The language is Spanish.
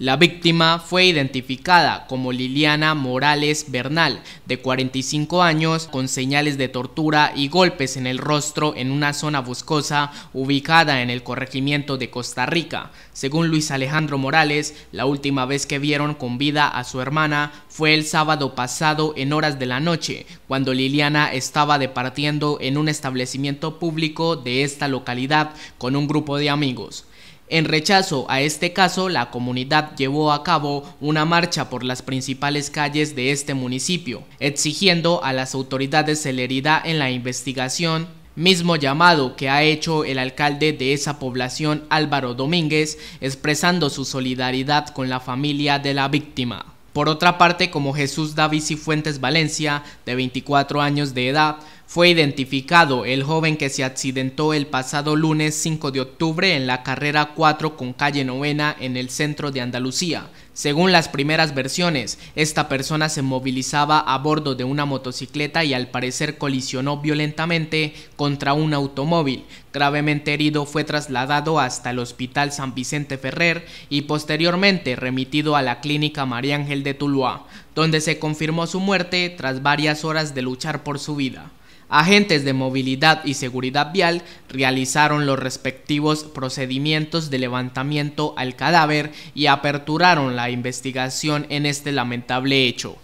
La víctima fue identificada como Liliana Morales Bernal, de 45 años, con señales de tortura y golpes en el rostro en una zona boscosa ubicada en el corregimiento de Costa Rica. Según Luis Alejandro Morales, la última vez que vieron con vida a su hermana fue el sábado pasado en horas de la noche, cuando Liliana estaba departiendo en un establecimiento público de esta localidad con un grupo de amigos. En rechazo a este caso, la comunidad llevó a cabo una marcha por las principales calles de este municipio, exigiendo a las autoridades celeridad en la investigación, mismo llamado que ha hecho el alcalde de esa población Álvaro Domínguez, expresando su solidaridad con la familia de la víctima. Por otra parte, como Jesús y Fuentes Valencia, de 24 años de edad, fue identificado el joven que se accidentó el pasado lunes 5 de octubre en la carrera 4 con calle novena en el centro de Andalucía. Según las primeras versiones, esta persona se movilizaba a bordo de una motocicleta y al parecer colisionó violentamente contra un automóvil. Gravemente herido fue trasladado hasta el Hospital San Vicente Ferrer y posteriormente remitido a la Clínica María Ángel de Tuluá, donde se confirmó su muerte tras varias horas de luchar por su vida. Agentes de movilidad y seguridad vial realizaron los respectivos procedimientos de levantamiento al cadáver y aperturaron la investigación en este lamentable hecho.